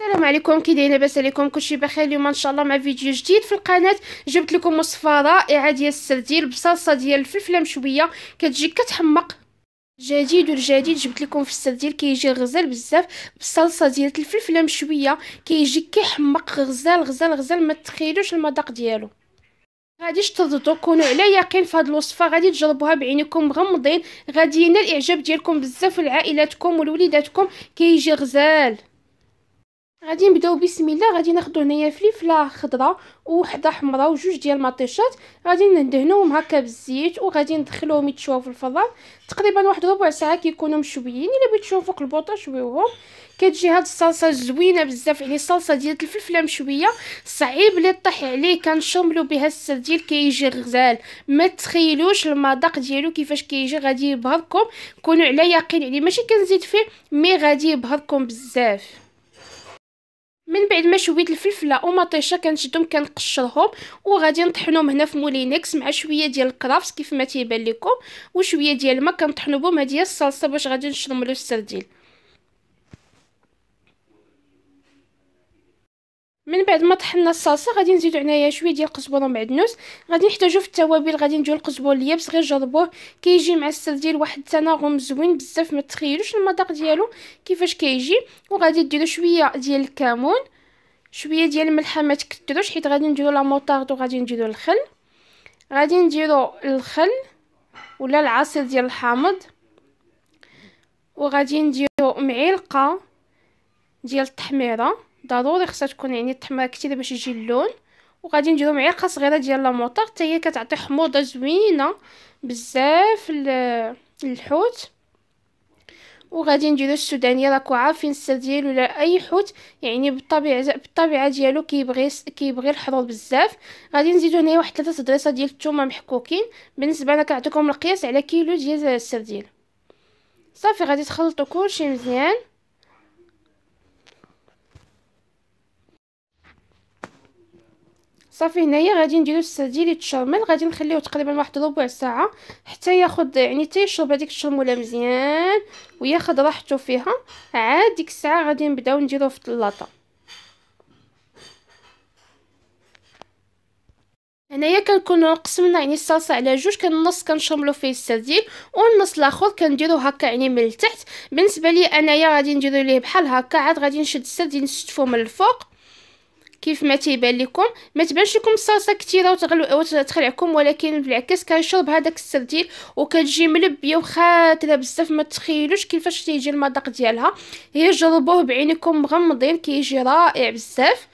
السلام عليكم كي داير لاباس عليكم كلشي بخير اليوم ان شاء الله مع فيديو جديد في القناه جبت لكم وصفه رائعه ديال السردين بصلصه ديال الفلفله مشويه كتجي كتحمق جديد والجديد جبت لكم في السردين كيجي غزال بزاف بالصلصه ديال الفلفله مشويه كيجي كيحمق غزال غزال غزال ما تخيلوش المذاق ديالو غاديش ترددوا كونوا على يقين في هذه الوصفه غادي تجربوها بعينكم مغمضين غادي ينال الاعجاب ديالكم بزاف لعائلاتكم ولوليداتكم كيجي غزال غادي نبداو بسم الله غادي ناخذ هنايا فليفله خضراء وحده حمراء وجوج ديال مطيشات غادي ندهنوهم هكا بالزيت وغادي ندخلوهم يتشواو في الفران تقريبا واحد ربع ساعه كيكونوا مشويين الا بغيتو تشوفوا فوق البوطه شويوهم كتجي هاد الصلصه زوينه بزاف يعني الصلصه ديال الفلفله مشويه صعيب اللي طيح عليه كنشملوا بها السرديل كيجي غزال ما تخيلوش المذاق ديالو كيفاش كيجي غادي يبهركم كونوا على يقين يعني ماشي كنزيد فيه مي غادي يبهركم بزاف من بعد ما شويت الفلفله ومطيشه كنشدهم كنقشرهم وغادي نطحنهم هنا في مولينكس مع شويه ديال الكرافس كيف ما تيبان لكم وشويه ديال الماء كنطحنو بهم هذه هي الصلصه باش غادي نشرملو السردين من بعد ما طحنا الصلصه غادي نزيدو هنايا شويه ديال القزبر ومعدنوس غادي نحتاجو في التوابل غادي نديرو القزبر اليابس غير جربوه كيجي مع السر ديال واحد التناغم زوين بزاف ما تخيلوش المذاق ديالو كيفاش كيجي وغادي ديرو شويه ديال الكمون شويه ديال الملحه ما تكثروش حيت غادي نديرو لا موطارد وغادي نديرو الخل غادي نديرو الخل ولا العصير ديال الحامض وغادي نديرو معلقه ديال التحميره ضروري خصها تكون يعني تحمر كثير باش يجي اللون وغادي نديرو معلقه صغيره ديال لاموطار حتى هي كتعطي حموضه زوينه بزاف للحوت وغادي نديرو السودانيه راكو عارفين السر ديالو ولا اي حوت يعني بالطبيعه بالطبيعه ديالو كيبغي كيبغي الحرور بزاف غادي نزيدو هنايا واحد ثلاثه صدريصه ديال الثومه محكوكين بالنسبه انا كنعطيكم القياس على كيلو ديال السرديل صافي غادي تخلطوا كلشي مزيان صافي هنايا غادي نديرو السديل يتشرمل غادي نخليوه تقريبا واحد ربع ساعه حتى ياخد يعني حتى يشرب هذيك الشرموله مزيان وياخد راحته فيها عاد ديك الساعه غادي نبداو نديروه في الطلاطه هنايا كنكونو قسمنا يعني الصلصه على جوج كان النص كنشملو فيه السردين والنص الاخر كنديرو هكا يعني من التحت بالنسبه لي انايا غادي نديرو ليه بحال هكا عاد غادي نشد السردين نستفو من الفوق كيف ما تيبان لكم ما تبانش لكم الصلصه كثيره وتغلو وتخلعكم ولكن بالعكس كنشرب هذاك السردين وكتجي ملبيه وخاتره بزاف ما تخيلوش كيفاش تيجي المذاق ديالها هي جربوه بعينكم مغمضين كيجي رائع بزاف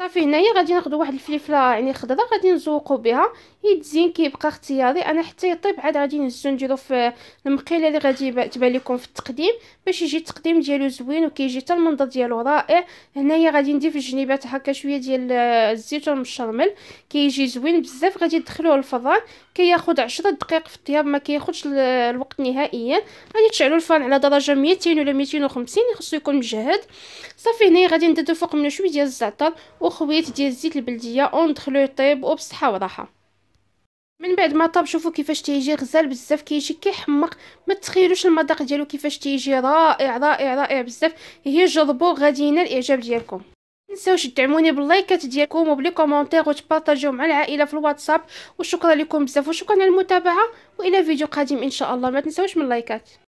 صافي هنايا غادي ناخذ واحد الفليفله يعني خضراء غادي نزوقو بها يتزين كيبقى اختياري انا حتى يطيب عاد غادي نهزو نديرو في المقيله اللي غادي تبان لكم في التقديم باش يجي التقديم ديالو زوين وكيجي حتى المنظر ديالو رائع هنايا غادي ندير في الجنيبات هكا شويه ديال الزيتون المشرمل كيجي زوين بزاف غادي ندخلوه للفران كياخذ 10 دقائق في الطياب ما كياخذش الوقت نهائيا غادي تشعلوا الفرن على درجه 200 ولا 250 خصو يكون مجهد صافي هنايا غادي نددو فوق منه شويه ديال الزعتر اخويات ديال الزيت البلديه ونضخلوه يطيب وبصحه وراحه من بعد ما طاب شوفوا كيفاش تيجي غزال بزاف كيجي كيحمق ما تخيلوش المذاق ديالو كيفاش تيجي رائع رائع رائع بزاف هي جربوا غادي ينال الاعجاب ديالكم تنساوش تدعموني باللايكات ديالكم وبلي كومونتير وتبارطاجيو مع العائله في الواتساب وشكرا لكم بزاف وشكرا على المتابعه والى فيديو قادم ان شاء الله ما تنساوش من اللايكات